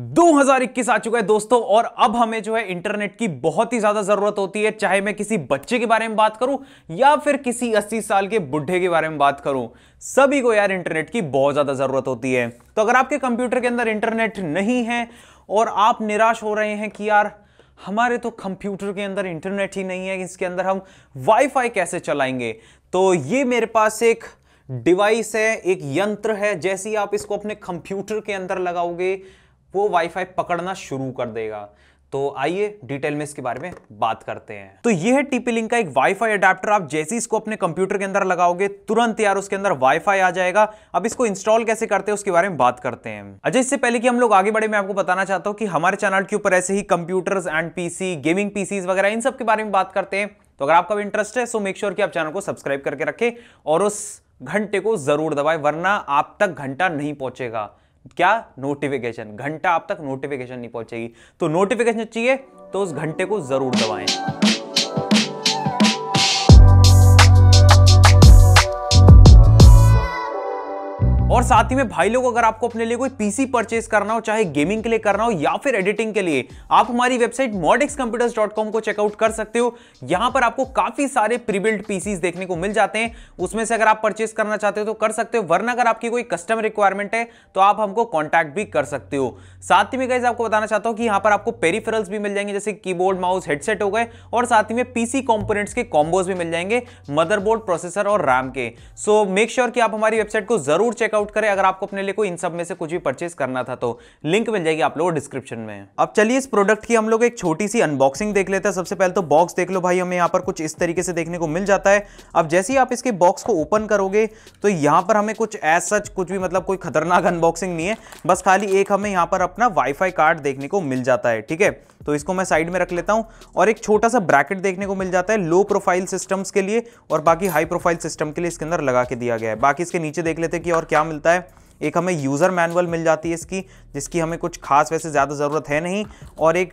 2021 आ चुका है दोस्तों और अब हमें जो है इंटरनेट की बहुत ही ज्यादा जरूरत होती है चाहे मैं किसी बच्चे के बारे में बात करूं या फिर किसी 80 साल के बुढ़े के बारे में बात करूं सभी को यार इंटरनेट की बहुत ज्यादा जरूरत होती है तो अगर आपके कंप्यूटर के अंदर इंटरनेट नहीं है और आप निराश हो रहे हैं कि यार हमारे तो कंप्यूटर के अंदर इंटरनेट ही नहीं है इसके अंदर हम वाईफाई कैसे चलाएंगे तो ये मेरे पास एक डिवाइस है एक यंत्र है जैसे ही आप इसको अपने कंप्यूटर के अंदर लगाओगे वो वाईफाई पकड़ना शुरू कर देगा तो आइए डिटेल में इसके बारे में बात करते हैं तो ये है टीपी लिंक का एक वाईफाई अडेप्टर आप जैसे इसको अपने कंप्यूटर के अंदर लगाओगे तुरंत यार उसके अंदर वाईफाई आ जाएगा अब इसको इंस्टॉल कैसे करते हैं उसके बारे में बात करते हैं अच्छा इससे पहले कि हम लोग आगे बढ़े मैं आपको बताना चाहता हूं कि हमारे चैनल के ऊपर ऐसे ही computers and PC gaming PCs वगैरह इन सब के बारे में बात करते हैं तो अगर आपका भी इंटरेस्ट है सो मेक श्योर कि आप चैनल को सब्सक्राइब करके रखें और उस घंटे को जरूर दबाए वरना आप तक घंटा नहीं पहुंचेगा क्या नोटिफिकेशन घंटा आप तक नोटिफिकेशन नहीं पहुंचेगी तो नोटिफिकेशन चाहिए तो उस घंटे को जरूर दबाएं और साथ ही में भाई लोग अगर आपको अपने लिए कोई पीसी परचेज करना हो चाहे गेमिंग के लिए करना हो या फिर एडिटिंग के लिए आप हमारी website Modix computers dot com को चेकआउट कर सकते हो यहां पर आपको काफी सारे प्रीबिल्ड पीसीज देखने को मिल जाते हैं उसमें से अगर आप परचेज करना चाहते हो तो कर सकते हो वरना अगर आपकी कोई कस्टम रिक्वायरमेंट है तो आप हमको कॉन्टैक्ट भी कर सकते हो साथ ही में गाइज आपको बताना चाहता हूँ कि यहाँ पर आपको पेरीफेरल्स भी मिल जाएंगे जैसे कीबोर्ड माउस हेडसेट हो गए और साथ ही में पीसी कॉम्पोनेट्स के कॉम्बोज भी मिल जाएंगे मदरबोर्ड प्रोसेसर और रैम के सो मेक श्योर कि आप हमारी वेबसाइट को जरूर चेकआउट डाउनलोड करें अगर आपको अपने लिए कोई इन सब में से कुछ भी परचेज करना था तो लिंक मिल जाएगी आप लोग डिस्क्रिप्शन में अब चलिए इस प्रोडक्ट की हम लोग एक छोटी सी अनबॉक्सिंग देख लेते हैं सबसे पहले तो बॉक्स देख लो भाई हमें यहाँ पर कुछ इस तरीके से देखने को मिल जाता है अब जैसे ही आप इसके बॉक्स को ओपन करोगे तो यहाँ पर हमें कुछ एज सच कुछ भी मतलब कोई खतरनाक अनबॉक्सिंग नहीं है बस खाली एक हमें यहाँ पर अपना वाईफाई कार्ड देखने को मिल जाता है ठीक है तो इसको मैं साइड में रख लेता हूं और एक छोटा सा ब्रैकेट देखने को मिल जाता है लो प्रोफाइल सिस्टम्स के लिए और बाकी हाई प्रोफाइल सिस्टम के लिए इसके अंदर लगा के दिया गया है बाकी इसके नीचे देख लेते हैं कि और क्या मिलता है एक हमें यूज़र मैनुअल मिल जाती है इसकी जिसकी हमें कुछ खास वैसे ज़्यादा ज़रूरत है नहीं और एक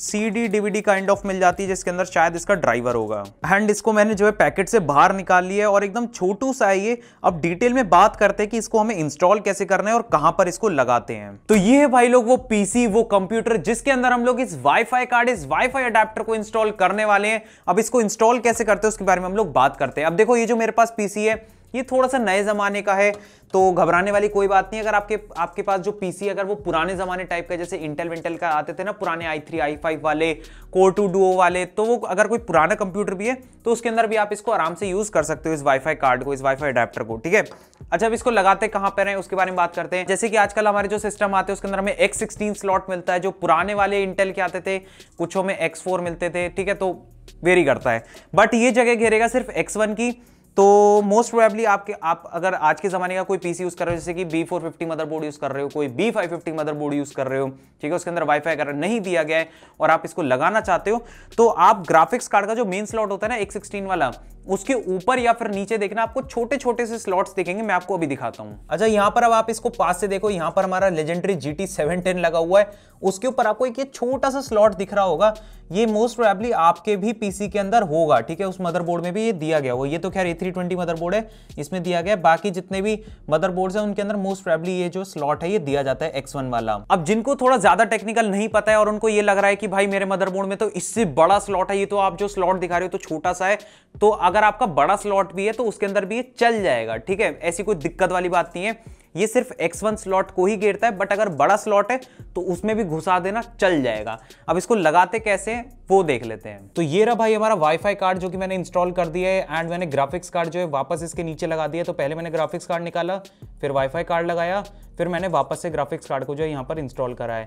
C D D D kind of मिल जाती है जिसके अंदर शायद इसका ड्राइवर होगा एंड इसको मैंने जो है पैकेट से बाहर निकाल लिया है और एकदम छोटू सा है ये अब डिटेल में बात करते हैं कि इसको हमें इंस्टॉल कैसे करना है और कहाँ पर इसको लगाते हैं तो ये है भाई लोग वो पीसी वो कंप्यूटर जिसके अंदर हम लोग इस वाईफाई कार्ड इस वाईफाई अडेप्टर को इंस्टॉल करने वाले हैं अब इसको इंस्टॉल कैसे करते हैं उसके बारे में हम लोग बात करते हैं अब देखो ये जो मेरे पास पीसी है ये थोड़ा सा नए ज़माने का है तो घबराने वाली कोई बात नहीं अगर आपके आपके पास जो पीसी अगर वो पुराने ज़माने टाइप का जैसे इंटेल विंटेल का आते थे ना पुराने आई थ्री आई फाइव वाले कोर टू डुओ वाले तो वो अगर कोई पुराना कंप्यूटर भी है तो उसके अंदर भी आप इसको आराम से यूज़ कर सकते हो इस वाईफाई कार्ड को इस वाईफाई अडेप्टर को ठीक है अच्छा अब इसको लगाते कहाँ पर है उसके बारे में बात करते हैं जैसे कि आजकल हमारे जो सिस्टम आते हैं उसके अंदर हमें एक्स सिक्सटीन स्लॉट मिलता है जो पुराने वाले इंटेल के आते थे कुछ में एक्स फोर मिलते थे ठीक है तो वेरी करता है बट ये जगह घेरेगा सिर्फ एक्स वन की तो मोस्ट प्रोबेबली आपके आप अगर आज के ज़माने का कोई पीसी यूज़ कर रहे हो जैसे कि B four fifty motherboard use कर रहे हो कोई B five fifty motherboard use कर रहे हो ठीक है उसके अंदर वाईफाई अगर नहीं दिया गया है और आप इसको लगाना चाहते हो तो आप ग्राफिक्स कार्ड का जो मेन स्लॉट होता है ना एक सिक्सटीन वाला उसके ऊपर या फिर नीचे देखना आपको छोटे छोटे से स्लॉट्स देखेंगे मैं आपको अभी दिखाता हूं अच्छा यहां पर अब आप इसको पास से देखो यहां पर हमारा लेजेंडरी जी टी लगा हुआ है उसके ऊपर आपको एक ये छोटा सा स्लॉट दिख रहा होगा ये मोस्ट प्रोबेबली आपके भी पीसी के अंदर होगा ठीक है उस मदरबोर्ड में भी ये दिया गया होगा ये तो खैर ए थ्री ट्वेंटी मदरबोर्ड है इसमें दिया गया बाकी जितने भी मदरबोर्ड्स हैं उनके अंदर मोस्ट प्रोबेबली ये जो स्लॉट है ये दिया जाता है एक्स वन वाला अब जिनको थोड़ा ज्यादा टेक्निकल नहीं पता है और उनको ये लग रहा है कि भाई मेरे मदरबोर्ड में तो इससे बड़ा स्लॉट है ये तो आप जो स्लॉट दिखा रहे हो तो छोटा सा है तो अगर अगर आपका बड़ा स्लॉट भी है तो उसके अंदर भी ये चल जाएगा ठीक है ऐसी कोई दिक्कत वाली बात नहीं है ये सिर्फ X1 स्लॉट को ही घेरता है बट अगर बड़ा स्लॉट है तो उसमें भी घुसा देना चल जाएगा अब इसको लगाते कैसे हैं वो देख लेते हैं तो ये रहा भाई हमारा वाईफाई कार्ड जो कि मैंने इंस्टॉल कर दिया है एंड मैंने ग्राफिक्स कार्ड जो है वापस इसके नीचे लगा दिया तो पहले मैंने ग्राफिक्स कार्ड निकाला फिर वाईफाई कार्ड लगाया फिर मैंने वापस से ग्राफिक्स कार्ड को जो है यहाँ पर इंस्टॉल करा है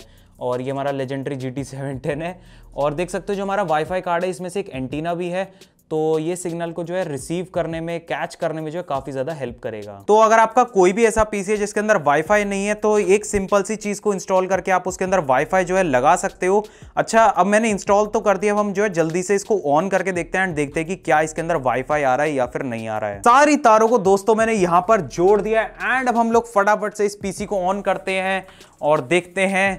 और ये हमारा लेजेंडरी जी टी है और देख सकते हो जो हमारा वाईफाई कार्ड है इसमें से एक एंटीना भी है तो ये सिग्नल को जो है रिसीव करने में कैच करने में जो है काफ़ी ज़्यादा हेल्प करेगा तो अगर आपका कोई भी ऐसा पीसी है जिसके अंदर वाईफाई नहीं है तो एक सिंपल सी चीज़ को इंस्टॉल करके आप उसके अंदर वाईफाई जो है लगा सकते हो अच्छा अब मैंने इंस्टॉल तो कर दिया अब हम जो है जल्दी से इसको ऑन करके देखते हैं एंड देखते हैं कि क्या इसके अंदर वाईफाई आ रहा है या फिर नहीं आ रहा है सारी तारों को दोस्तों मैंने यहाँ पर जोड़ दिया एंड अब हम लोग फटाफट से इस पीसी को ऑन करते हैं और देखते हैं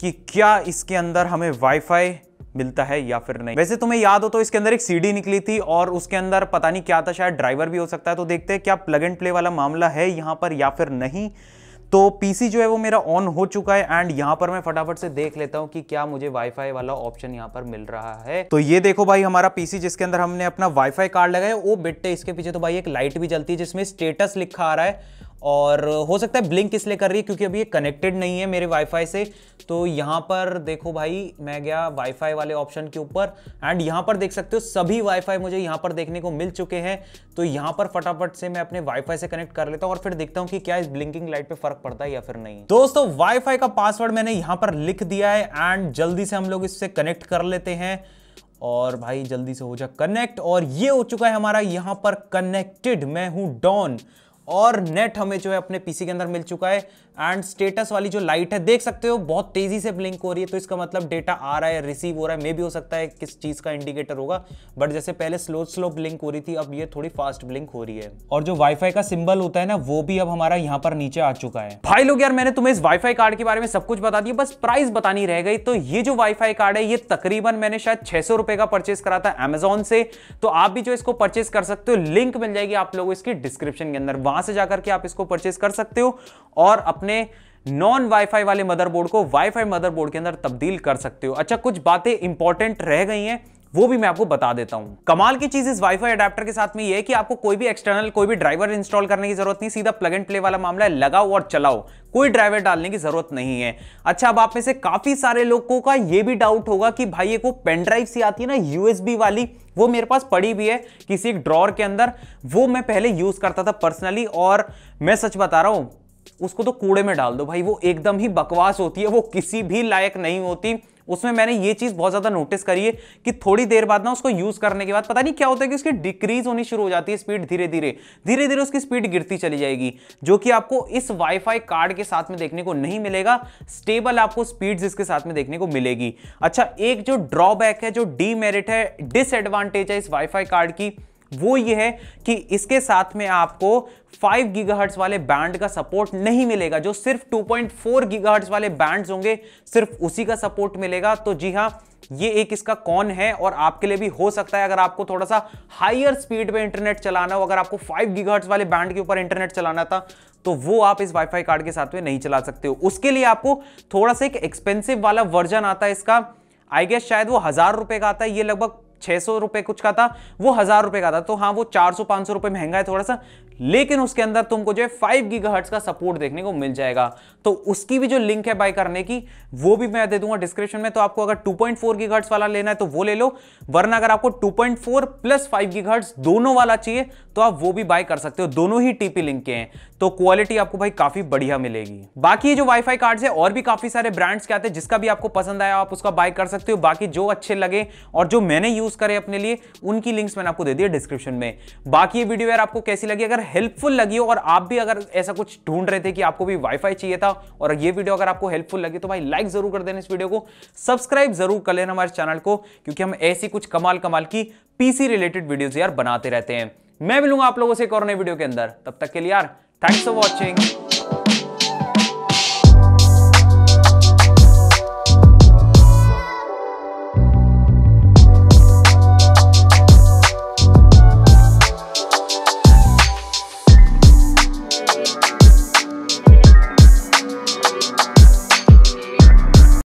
कि क्या इसके अंदर हमें वाईफाई मिलता है या फिर नहीं वैसे तुम्हें याद हो तो इसके अंदर एक सीडी निकली थी और उसके अंदर पता नहीं क्या था शायद ड्राइवर भी हो सकता है तो देखते हैं क्या प्लग एंड प्ले वाला मामला है यहाँ पर या फिर नहीं तो पीसी जो है वो मेरा ऑन हो चुका है एंड यहाँ पर मैं फटाफट से देख लेता हूँ कि क्या मुझे वाईफाई वाला ऑप्शन यहाँ पर मिल रहा है तो ये देखो भाई हमारा पीसी जिसके अंदर हमने अपना वाईफाई कार्ड लगाया वो बेटे इसके पीछे तो भाई एक लाइट भी जलती है जिसमें स्टेटस लिखा आ रहा है और हो सकता है ब्लिंक इसलिए कर रही है क्योंकि अभी ये कनेक्टेड नहीं है मेरे वाईफाई से तो यहाँ पर देखो भाई मैं गया वाईफाई वाले ऑप्शन के ऊपर एंड यहाँ पर देख सकते हो सभी वाईफाई मुझे यहाँ पर देखने को मिल चुके हैं तो यहाँ पर फटाफट से मैं अपने वाईफाई से कनेक्ट कर लेता हूँ और फिर देखता हूँ कि क्या इस ब्लिंकिंग लाइट पर फर्क पड़ता है या फिर नहीं दोस्तों वाई का पासवर्ड मैंने यहाँ पर लिख दिया है एंड जल्दी से हम लोग इससे कनेक्ट कर लेते हैं और भाई जल्दी से हो जा कनेक्ट और ये हो चुका है हमारा यहाँ पर कनेक्टेड मैं हूँ डॉन और नेट हमें जो है अपने पीसी के अंदर मिल चुका है एंड स्टेटस वाली जो लाइट है देख सकते हो बहुत तेजी से ब्लिंक हो रही है तो इसका मतलब डेटा आ रहा है रिसीव हो रहा है मे भी हो सकता है किस चीज़ का इंडिकेटर होगा बट जैसे पहले स्लो स्लो ब्लिंक हो रही थी अब ये थोड़ी फास्ट ब्लिंक हो रही है और जो वाईफाई का सिंबल होता है ना वो भी अब हमारा यहाँ पर नीचे आ चुका है भाई लोग यार मैंने तुम्हें इस वाईफाई कार्ड के बारे में सब कुछ बता दिया बस प्राइस बतानी रह गई तो ये जो वाईफाई कार्ड है ये तकरीबन मैंने शायद छह सौ का परचेज करा था एमेजोन से तो आप भी जो इसको परचेस कर सकते हो लिंक मिल जाएगी आप लोगों इसकी डिस्क्रिप्शन के अंदर वहां से जाकर के आप इसको परचेस कर सकते हो और अपने अपने नॉन वाईफाई वाले मदरबोर्ड को वाईफाई मदरबोर्ड के अंदर तब्दील कर सकते हो अच्छा कुछ बातें इंपॉर्टेंट रह गई हैं वो भी मैं आपको बता देता हूं कमाल की चीज इस वाईफाई अडेप्टर के साथ में ये है कि आपको कोई भी एक्सटर्नल कोई भी ड्राइवर इंस्टॉल करने की जरूरत नहीं सीधा प्लग एंड प्ले वाला मामला है लगाओ और चलाओ कोई ड्राइवर डालने की जरूरत नहीं है अच्छा अब आप में से काफी सारे लोगों का ये भी डाउट होगा कि भाई ये को पेन ड्राइव सी आती है ना यूएसबी वाली वो मेरे पास पड़ी भी है किसी एक ड्रॉर के अंदर वो मैं पहले यूज करता था पर्सनली और मैं सच बता रहा हूं उसको तो कूड़े में डाल दो भाई वो एकदम ही बकवास होती है वो किसी भी लायक नहीं होती उसमें मैंने ये चीज़ बहुत ज़्यादा नोटिस करी है कि थोड़ी देर बाद ना उसको यूज़ करने के बाद पता नहीं क्या होता है कि उसकी डिक्रीज होनी शुरू हो जाती है स्पीड धीरे धीरे धीरे धीरे उसकी स्पीड गिरती चली जाएगी जो कि आपको इस वाईफाई कार्ड के साथ में देखने को नहीं मिलेगा स्टेबल आपको स्पीड इसके साथ में देखने को मिलेगी अच्छा एक जो ड्रॉबैक है जो डीमेरिट है डिसएडवांटेज है इस वाईफाई कार्ड की वो ये है कि इसके साथ में आपको 5 गीगाहर्ट्ज वाले बैंड का सपोर्ट नहीं मिलेगा जो सिर्फ 2.4 गीगाहर्ट्ज वाले बैंड्स होंगे सिर्फ उसी का सपोर्ट मिलेगा तो जी हाँ ये एक इसका कौन है और आपके लिए भी हो सकता है अगर आपको थोड़ा सा हायर स्पीड पे इंटरनेट चलाना हो अगर आपको 5 गीगाहर्ट्ज वाले बैंड के ऊपर इंटरनेट चलाना था तो वो आप इस वाईफाई कार्ड के साथ में नहीं चला सकते हो उसके लिए आपको थोड़ा सा एक एक्सपेंसिव वाला वर्जन आता है इसका आई गेस शायद वो हजार रुपए का आता है ये लगभग छह सौ रुपए कुछ का था वो हज़ार रुपए का था तो हाँ वो चार सौ पांच सौ रुपये महंगा है थोड़ा सा लेकिन उसके अंदर तुमको जो है फाइव गीगाहर्ट्ज का सपोर्ट देखने को मिल जाएगा तो उसकी भी जो लिंक है बाय करने की वो भी मैं दे दूंगा डिस्क्रिप्शन में तो आपको अगर 2.4 पॉइंट वाला लेना है तो वो ले लो वरना अगर आपको 2.4 प्लस फाइव गीगाहर्ट्ज दोनों वाला चाहिए तो आप वो भी बाय कर सकते हो दोनों ही टीपी लिंक के हैं तो क्वालिटी आपको भाई काफी बढ़िया मिलेगी बाकी जो वाईफाई कार्ड्स है और भी काफी सारे ब्रांड्स के आते हैं जिसका भी आपको पसंद आया आप उसका बाय कर सकते हो बाकी जो अच्छे लगे और जो मैंने यूज करे अपने लिए उनकी लिंक्स मैंने आपको दे दिए डिस्क्रिप्शन में बाकी ये वीडियो यार आपको कैसी लगी अगर हेल्पफुल लगी हो और आप भी अगर ऐसा कुछ ढूंढ रहे थे कि आपको भी वाईफाई चाहिए था और ये वीडियो अगर आपको हेल्पफुल लगी तो भाई लाइक जरूर कर देना इस वीडियो को सब्सक्राइब जरूर कर लेना हमारे चैनल को क्योंकि हम ऐसी कुछ कमाल कमाल की पीसी रिलेटेड वीडियोज यार बनाते रहते हैं मैं मिलूंगा आप लोगों से एक और नए वीडियो के अंदर तब तक के लिए यार थैंक्स फॉर वॉचिंग